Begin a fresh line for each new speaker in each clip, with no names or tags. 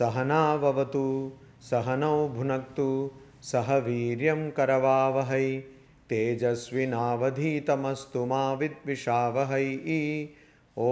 सहनावतु सहनौ भुनक्तु सह वीर करवावह तेजस्विनावधीतमस्तु मा विद्विषावहै ओ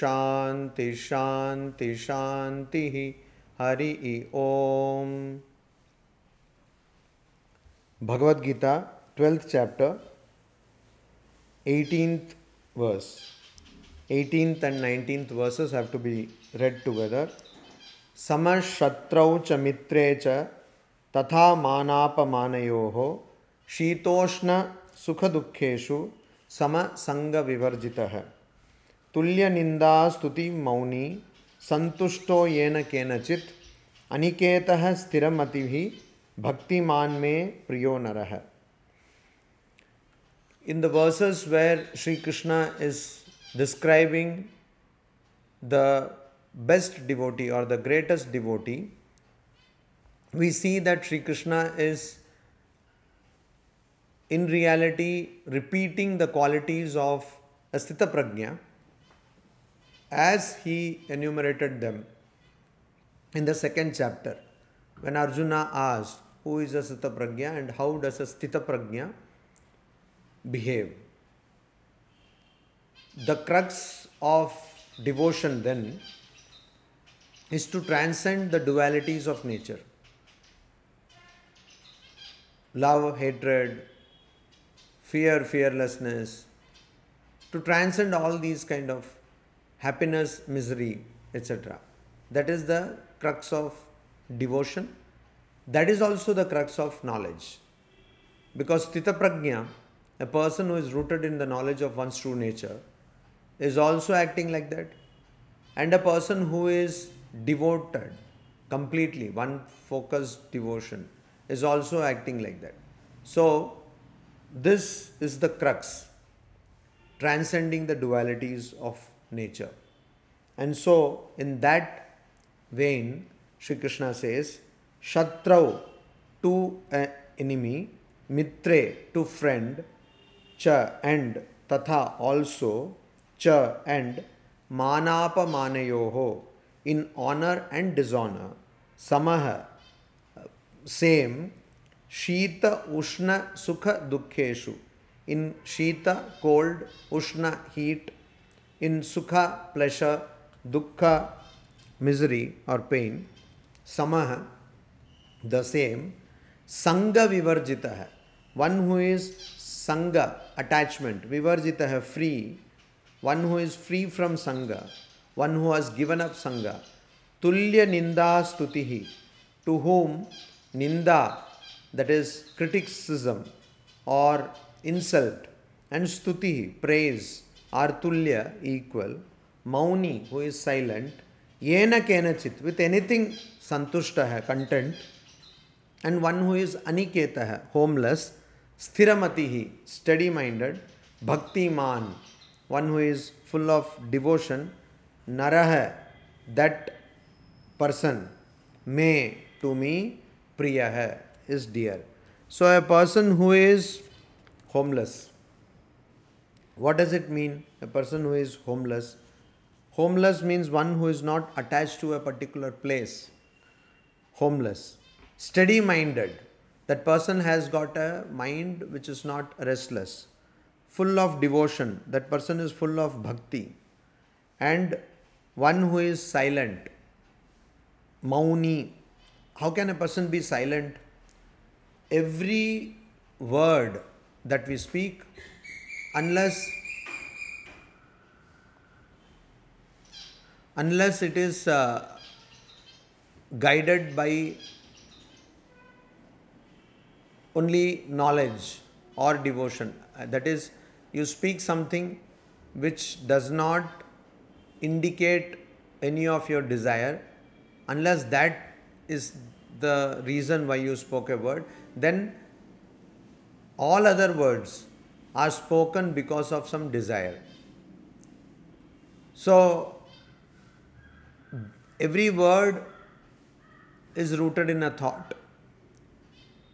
शांति शांति शांति Hari Om Bhagavad Gita Gita twelfth chapter eighteenth verse eighteenth and 19th verses have to be read together समशत्रौ च मित्रे च तथा मानापमानयोः शीतोष्णसुखदुःखेषु समसङ्गविवर्जितः मौनी सन्तुष्टो येन केनचित् अनिकेतः स्थिरमतिः भक्तिमान् मे प्रियो नरः in the verses where Sri Krishna is describing the best devotee or the greatest devotee, we see that Sri Krishna is in reality repeating the qualities of Asthita Prajna as he enumerated them in the second chapter. When Arjuna asked, Who is Asthita Prajna and how does Asthita Prajna behave? The crux of devotion then is to transcend the dualities of nature love, hatred, fear, fearlessness, to transcend all these kind of happiness, misery, etc. That is the crux of devotion. That is also the crux of knowledge. Because Tita Prajna, a person who is rooted in the knowledge of one's true nature, is also acting like that. And a person who is devoted completely, one focused devotion is also acting like that. So, this is the crux, transcending the dualities of nature. And so, in that vein, Sri Krishna says, Shatrau to an enemy, Mitre to friend, Cha and Tatha also, Cha and Manapa Manayoho in honor and dishonor. Samaha, same. Shita, Ushna, Sukha, Dukheshu. In Shita, cold. Ushna, heat. In Sukha, pleasure. Dukkha, misery or pain. Samaha, the same. Sangha vivarjita. One who is sangha, attachment, vivarjita, free. One who is free from sangha. One who has given up संग तुल्य निंदा स्तुति to whom निंदा that is criticism or insult and स्तुति praise are तुल्य equal मौनी who is silent येन कैनचि विथ एनीथिंग संतुष्ट है content and one who is अनिकेत होमलेस स्थिरमति स्टडी माइंडेड भक्तिमान one who is full of devotion Narah, that person, may to me, Priyah, is dear. So a person who is homeless. What does it mean? A person who is homeless. Homeless means one who is not attached to a particular place. Homeless. Steady minded. That person has got a mind which is not restless. Full of devotion. That person is full of bhakti. And one who is silent, mauni. How can a person be silent? Every word that we speak, unless unless it is uh, guided by only knowledge or devotion. That is, you speak something which does not indicate any of your desire unless that is the reason why you spoke a word then all other words are spoken because of some desire so every word is rooted in a thought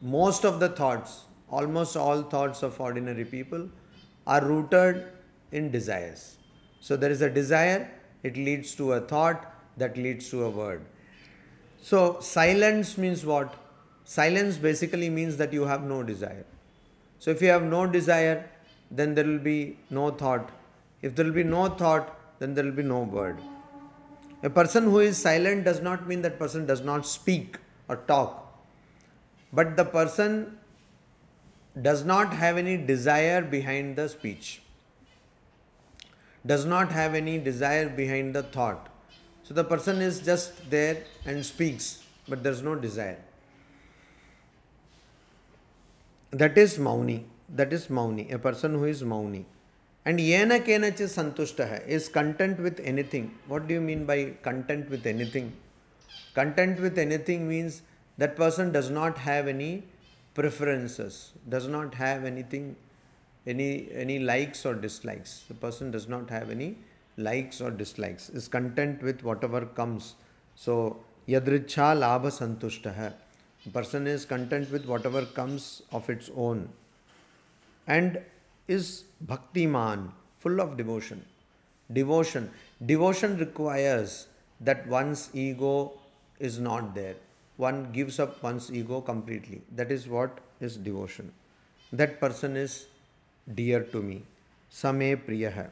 most of the thoughts almost all thoughts of ordinary people are rooted in desires so there is a desire, it leads to a thought, that leads to a word. So silence means what? Silence basically means that you have no desire. So if you have no desire, then there will be no thought. If there will be no thought, then there will be no word. A person who is silent does not mean that person does not speak or talk. But the person does not have any desire behind the speech does not have any desire behind the thought. So the person is just there and speaks, but there's no desire. That is Mauni. That is Mauni, a person who is Mauni. And Yena Kenach is Santushtaha, is content with anything. What do you mean by content with anything? Content with anything means that person does not have any preferences, does not have anything any any likes or dislikes the person does not have any likes or dislikes is content with whatever comes so yadricha labha the person is content with whatever comes of its own and is bhaktiman full of devotion devotion devotion requires that one's ego is not there one gives up one's ego completely that is what is devotion that person is dear to me. Same priyaha.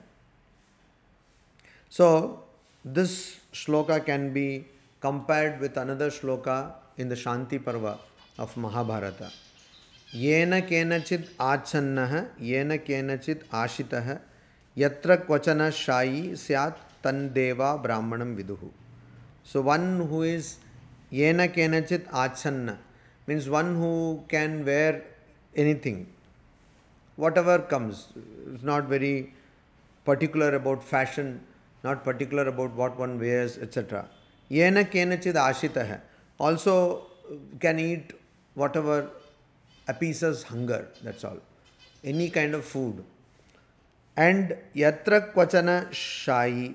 So, this shloka can be compared with another shloka in the Shanti Parva of Mahabharata. येन केनचित् आच्छन्नः येन केनचित् आशितः यत्र क्वचन शायी स्यात् तन्देवा ब्राह्मणं विदुः so one who is येन केनचित् आच्छन्न means one who can wear anything whatever comes is not very particular about fashion, not particular about what one wears, etc. Yena kenachid ashitah also can eat whatever appeases hunger, that's all. Any kind of food. And yatra kvachana shai.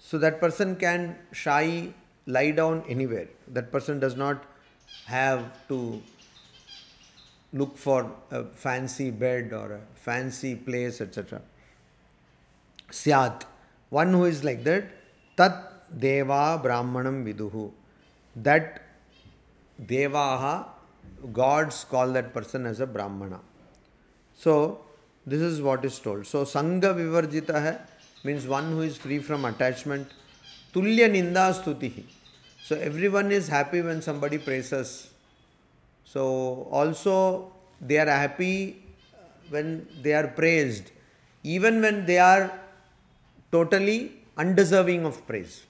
So that person can shai lie down anywhere. That person does not have to look for a fancy bed or a fancy place, etc. Syat, one who is like that, tat deva brahmanam viduhu. That devaha, gods call that person as a brahmana. So, this is what is told. So, sangha vivarjita hai means one who is free from attachment. Tulya ninda stutihi. So, everyone is happy when somebody praises So also they are happy when they are praised, even when they are totally undeserving of praise.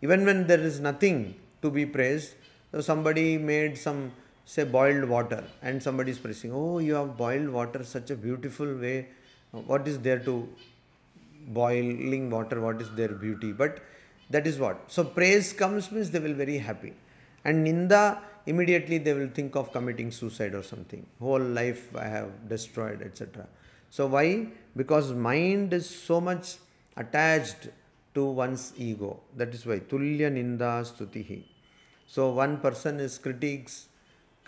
Even when there is nothing to be praised, so somebody made some say boiled water and somebody is praising, oh you have boiled water such a beautiful way, what is there to boiling water, what is their beauty, but that is what. So praise comes means they will very happy. And ninda immediately they will think of committing suicide or something whole life i have destroyed etc so why because mind is so much attached to one's ego that is why tulya ninda stutihi so one person is critiques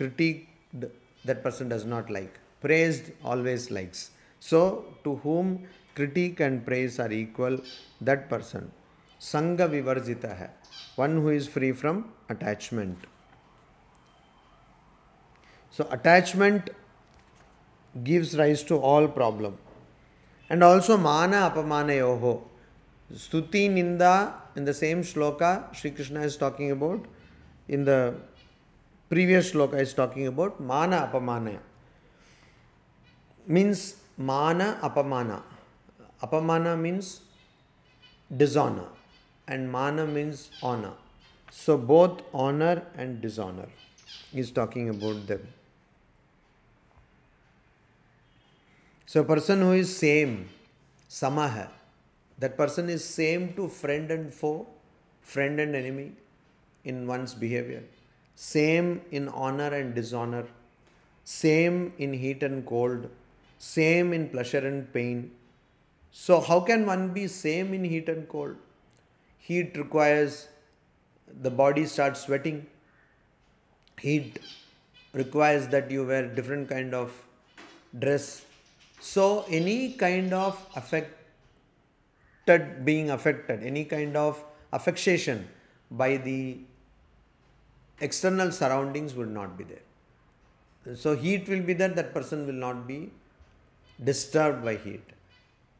critiqued that person does not like praised always likes so to whom critique and praise are equal that person sanga vivarjita hai one who is free from attachment so attachment gives rise to all problem. And also mana apamana yoho. Stuti ninda in the same shloka Sri Krishna is talking about in the previous shloka is talking about mana apamana means mana apamana apamana means dishonor and mana means honor so both honor and dishonor is talking about them So a person who is same, samaha, that person is same to friend and foe, friend and enemy in one's behavior, same in honor and dishonor, same in heat and cold, same in pleasure and pain. So how can one be same in heat and cold? Heat requires the body starts sweating. Heat requires that you wear different kind of dress so any kind of affected being affected, any kind of affection by the external surroundings will not be there. So heat will be there, that person will not be disturbed by heat.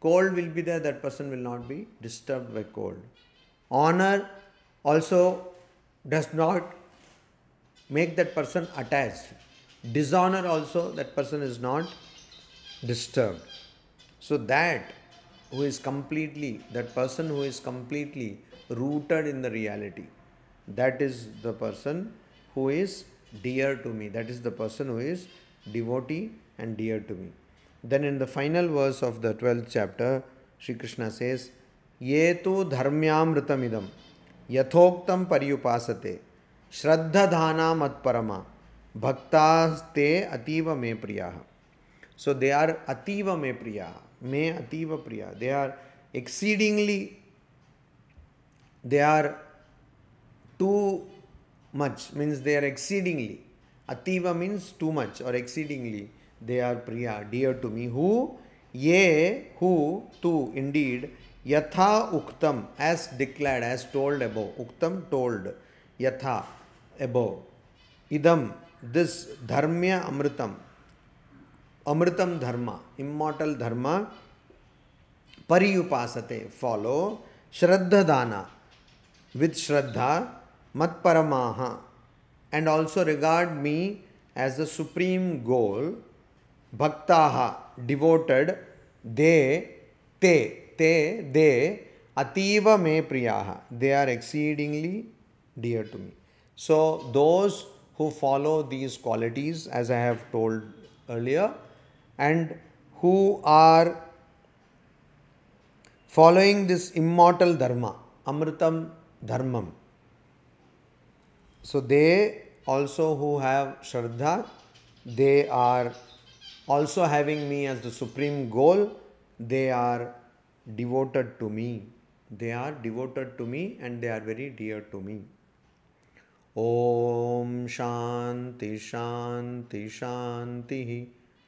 Cold will be there, that person will not be disturbed by cold. Honor also does not make that person attached. Dishonor also, that person is not disturbed. So that who is completely, that person who is completely rooted in the reality, that is the person who is dear to me. That is the person who is devotee and dear to me. Then in the final verse of the 12th chapter, Sri Krishna says, ये तो धर्म्यामृतमिदम यथोक्तम पर्युपासते श्रद्धाधाना मत्परमा भक्तास्ते अतीव मे प्रिया सो they are अतीव मे प्रिय मे अतीव प्रिया they are exceedingly they are too much means they are exceedingly अतीव means too much or exceedingly they are प्रिया डियर टू मी हु ये हु इन डीड यथा उक्तम एज डिक्लेर्ड एज टोल्ड एबो उक्तम टोल्ड यथा एबो इदम दिस धर्म्य अमृतम अमृतम धर्म इमोटल धर्म परियुपासते फॉलो श्रद्धा दाना विद श्रद्धा मत परमा and also regard me as the supreme goal भक्ता डिवोटेड दे ते ते दे अतीव मे प्रिया they are exceedingly dear to me so those who follow these qualities as I have told earlier and who are following this immortal dharma, amritam dharmam. So they also who have Shraddha, they are also having me as the supreme goal, they are devoted to me. They are devoted to me and they are very dear to me. Om Shanti Shanti Shanti.